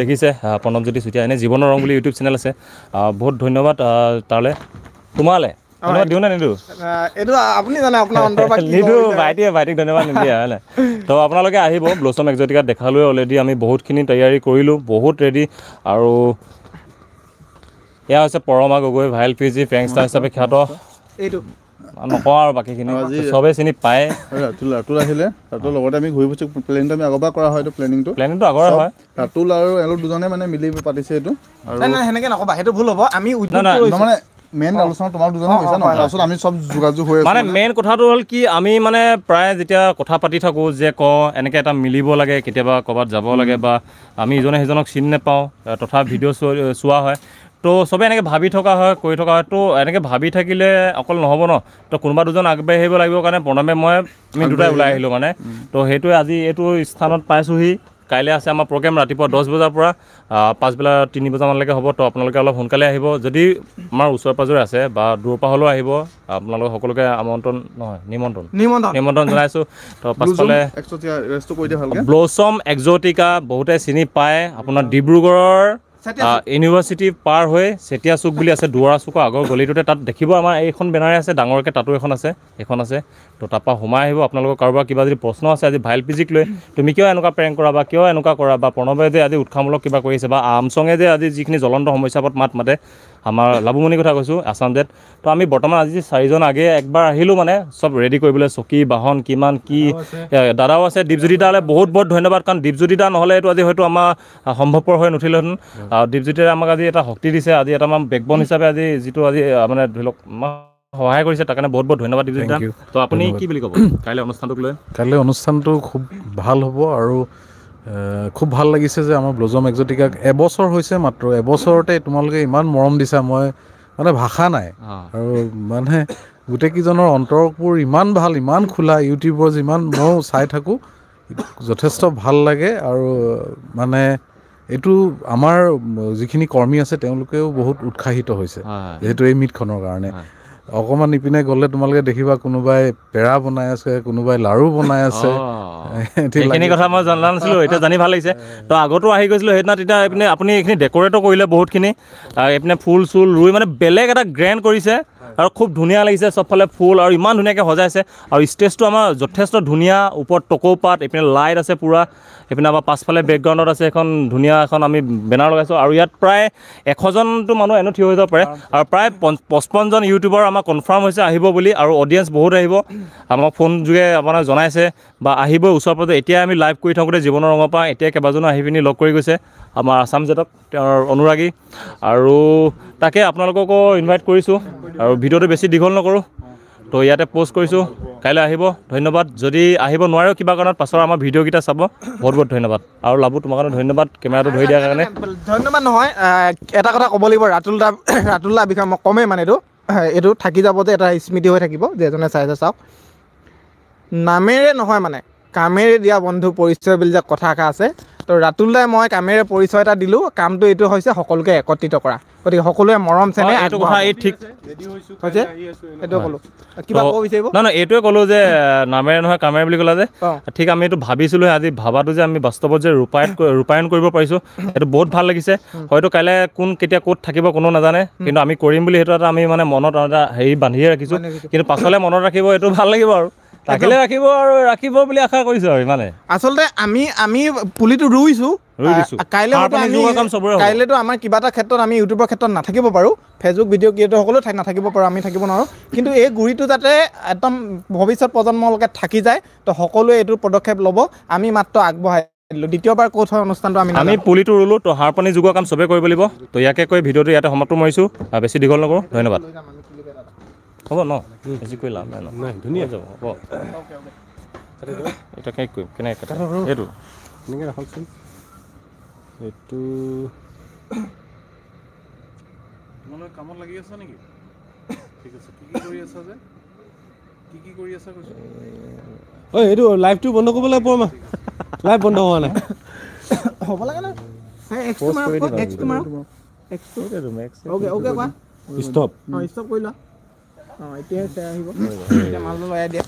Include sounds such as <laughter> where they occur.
দেখিছে প্ৰণৱজ্যোতি চুতীয়া এনে জীৱনৰ ৰং বুলি ইউটিউব চেনেল আছে বহুত ধন্যবাদ তালে তোমালে ত' <laughs> আপোনালোকে আহিব ব্লছম এক্সটিকাত দেখালোৱে অলৰেডি আমি বহুতখিনি তৈয়াৰী কৰিলোঁ বহুত ৰেডি আৰু এয়া হৈছে পৰমা গগৈ ভাইল পি জি ফ্ৰেংক হিচাপে খ্যাত নকওঁ আৰু বাকীখিনি চবেই চিনি পায় ৰাতুল ৰাতুল আহিলে ৰাতুলৰ লগতে আমি ঘূৰি ফুৰিছোঁ প্লেনিংটো আমি আগৰ পৰা কৰা হয় প্লেনিংটো প্লেনিংটো আগৰ হয় ৰাতুল আৰু এওঁলোক দুজনে মানে মিলি পাতিছে এইটো সেনেকে নক'বা সেইটো ভুল হ'ব আমি মানে মানে মেইন কথাটো হ'ল কি আমি মানে প্ৰায় যেতিয়া কথা পাতি থাকোঁ যে কওঁ এনেকৈ এটা মিলিব লাগে কেতিয়াবা ক'ৰবাত যাব লাগে বা আমি ইজনে সিজনক চিনি নেপাওঁ তথা ভিডিঅ' চোৱা হয় তো সবে এনেকৈ ভাবি থকা হয় কৰি থকা হয় তো এনেকৈ ভাবি থাকিলে অকল নহ'ব ন তো কোনোবা দুজন আগবাঢ়িব লাগিব কাৰণে প্ৰণমে মই আমি দুটাই ওলাই আহিলোঁ মানে তো সেইটোৱে আজি এইটো স্থানত পাইছোঁহি কাইলৈ আছে আমাৰ প্ৰগ্ৰেম ৰাতিপুৱা দহ বজাৰ পৰা পাছবেলা তিনি বজামানলৈকে হ'ব তো আপোনালোকে অলপ সোনকালে আহিব যদি আমাৰ ওচৰে পাঁজৰে আছে বা দূৰ পৰা হ'লেও আহিব আপোনালোকে সকলোকে আমন্ত্ৰণ নহয় নিমন্ত্ৰণ নিমন্ত্ৰণ জনাইছোঁ তো পাছফালে ব্ল'চম এক্সটিকা বহুতে চিনি পায় আপোনাৰ ডিব্ৰুগড়ৰ ইউনিভাৰ্চিটি পাৰ হৈ চেতিয়া চুক বুলি আছে দুৱৰা চুকৰ আগৰ গলিটোতে তাত দেখিব আমাৰ এইখন বেনাৰে আছে ডাঙৰকৈ তাতো এখন আছে এখন আছে তো তাৰপৰা সোমাই আহিব আপোনালোকৰ কাৰোবাৰ কিবা যদি প্ৰশ্ন আছে আজি ভাইল পিজিক লৈ তুমি কিয় এনেকুৱা প্ৰেৰণ কৰা বা কিয় এনেকুৱা কৰা বা প্ৰণৱে যে আজি উৎসামূলক কিবা কৰিছে বা আমচঙে যে আজি যিখিনি জ্বলন্ত সমস্যাৰ সমস্যাপত মাত মাতে আমাৰ লাভুমণিৰ কথা কৈছোঁ ডেট তো আমি বৰ্তমান আজি চাৰিজন আগে একবাৰ আহিলোঁ মানে চব ৰেডি কৰিবলৈ চকী বাহন কিমান কি দাদাও আছে দীপজ্যোতি দালৈ বহুত বহুত ধন্যবাদ কাৰণ দীপজ্যোতি দা নহ'লে এইটো আজি হয়তো আমাৰ সম্ভৱপৰ হৈ নুঠিলেহেঁতেন আৰু দীপজ্যোতিয়ে আমাক আজি এটা শক্তি দিছে আজি এটা আমাৰ বেকবন হিচাপে আজি যিটো আজি মানে ধৰি লওক সহায় কৰিছে তাৰ কাৰণে বহুত বহুত ধন্যবাদ দীপজ্যোতি দা তো আপুনি কি বুলি ক'ব কাইলৈ অনুষ্ঠানটোক লৈ কাইলৈ অনুষ্ঠানটো খুব ভাল হ'ব আৰু খুব ভাল লাগিছে যে আমাৰ ব্লজম এক্সটিকাক এবছৰ হৈছে মাত্ৰ এবছৰতে তোমালোকে ইমান মৰম দিছা মই মানে ভাষা নাই আৰু মানে গোটেইকেইজনৰ অন্তৰবোৰ ইমান ভাল ইমান খোলা ইউটিউবৰ যিমান মইও চাই থাকোঁ যথেষ্ট ভাল লাগে আৰু মানে এইটো আমাৰ যিখিনি কৰ্মী আছে তেওঁলোকেও বহুত উৎসাহিত হৈছে যিহেতু এই মিটখনৰ কাৰণে অকণমান ইপিনে গ'লে তোমালোকে দেখিবা কোনোবাই পেৰা বনাই আছে কোনোবাই লাড়ু বনাই আছে সেইখিনি <laughs> কথা মই জনা নাছিলোঁ এতিয়া জানি ভাল লাগিছে তো আগতো আহি গৈছিলোঁ সেইদিনা তেতিয়া এইপিনে আপুনি এইখিনি ডেকৰেটো কৰিলে বহুতখিনি এইপিনে ফুল চুল ৰুই মানে বেলেগ এটা গ্ৰেণ্ড কৰিছে আৰু খুব ধুনীয়া লাগিছে সবফালে ফুল আৰু ইমান ধুনীয়াকৈ সজাইছে আৰু ষ্টেজটো আমাৰ যথেষ্ট ধুনীয়া ওপৰত টকৌপাত এইপিনে লাইট আছে পূৰা এইপিনে আমাৰ পাছফালে বেকগ্ৰাউণ্ডত আছে এখন ধুনীয়া এখন আমি বেনাৰ লগাইছোঁ আৰু ইয়াত প্ৰায় এশজনটো মানুহ এনেও থিয় হৈ যাব পাৰে আৰু প্ৰায় পঁচপন্নজন ইউটিউবাৰ আমাৰ কনফাৰ্ম হৈছে আহিব বুলি আৰু অডিয়েঞ্চ বহুত আহিব আমাক ফোন যোগে আপোনাৰ জনাইছে বা আহিব ওচৰ পাঁজৰে এতিয়া আমি লাইভ কৰি থাকোঁতে জীৱনৰ ৰঙৰ পৰা এতিয়া কেইবাজনো আহি পিনি লগ কৰি গৈছে আমাৰ আছাম জেদক তেওঁৰ অনুৰাগী আৰু তাকে আপোনালোককো ইনভাইট কৰিছোঁ আৰু ভিডিঅ'টো বেছি দীঘল নকৰোঁ তো ইয়াতে পোষ্ট কৰিছোঁ কাইলৈ আহিব ধন্যবাদ যদি আহিব নোৱাৰে কিবা কাৰণত পাছৰ আমাৰ ভিডিঅ'কেইটা চাব বহুত বহুত ধন্যবাদ আৰু লাভো তোমাৰ কাৰণে ধন্যবাদ কেমেৰাটো ধৰি দিয়াৰ কাৰণে ধন্যবাদ নহয় এটা কথা ক'ব লাগিব ৰাতুল দা ৰাতুল দাৰ বিষয়ে মই কমেই মানে এইটো এইটো থাকি যাব যে এটা স্মৃতি হৈ থাকিব যে এজনে চাইছে চাওক নামেৰে নহয় মানে কামেৰে দিয়া বন্ধু পৰিচয় বুলি যে কথাষাৰ আছে তো ৰাতুলদাই মই কামেৰে পৰিচয় এটা দিলোঁ কামটো এইটো হৈছে সকলোকে একত্ৰিত কৰা গতিকে সকলোৱে মৰম চেনে নাই নাই এইটোৱে ক'লোঁ যে নামেৰে নহয় কামেৰে বুলি ক'লা যে ঠিক আমি এইটো ভাবিছিলোঁহে আজি ভাবাটো যে আমি বাস্তৱত যে ৰূপায়ণ ৰূপায়ণ কৰিব পাৰিছোঁ সেইটো বহুত ভাল লাগিছে হয়তো কাইলৈ কোন কেতিয়া ক'ত থাকিব কোনো নাজানে কিন্তু আমি কৰিম বুলি সেইটো এটা আমি মানে মনত এটা হেৰি বান্ধিয়ে ৰাখিছোঁ কিন্তু পাছলৈ মনত ৰাখিব এইটো ভাল লাগিব আৰু তাকেলে ৰাখিব আৰু ৰাখিব বুলি আশা কৰিছো আৰু ইমানে আচলতে আমি আমি পুলিটো ৰুইছো কাইলৈতো আমাৰ কিবা এটা ক্ষেত্ৰত আমি ইউটিউবৰ ক্ষেত্ৰত নাথাকিব পাৰোঁ ফেচবুক ভিডিঅ' ক্ৰিয়েটৰ সকলো ঠাইত নাথাকিব পাৰোঁ আমি থাকিব নোৱাৰোঁ কিন্তু এই গুৰিটো যাতে একদম ভৱিষ্যত প্ৰজন্মলৈকে থাকি যায় তো সকলোৱে এইটো পদক্ষেপ ল'ব আমি মাত্ৰ আগবঢ়াই দিলোঁ দ্বিতীয়বাৰ ক'ত হয় অনুষ্ঠানটো আমি আমি পুলিটো ৰুলোঁ তো সাৰ পানী যোগোৱা কাম চবেই কৰিব লাগিব তো ইয়াকে কৈ ভিডিঅ'টো ইয়াতে সমাপ্ত মাৰিছোঁ বেছি দীঘল নকৰোঁ ধন্যবাদ হ'ব ন বেছি কৰি লাভ নাই ন নাই ধুনীয়া যাব হ'ব এতিয়া কেনেকৈ কৰিম কেনেকৈ এইটো এনেকৈ ৰাখকচোন এইটো তোমালোকে কামত লাগি আছা নেকি ঠিক আছে কি কি কৰি আছা যে কি কি কৰি আছা কৈছো ঐ এইটো লাইভটো বন্ধ কৰিব লাগিব মই লাইভ বন্ধ হোৱা নাই হ'ব লাগে না এক্সটো মাৰক এক্সটো মাৰক এক্সটো এক্সটো ওকে ওকে কোৱা ষ্টপ অঁ ষ্টপ কৰি লোৱা এতিয়া চাই আহিব এতিয়া মালটো লৈ দিয়া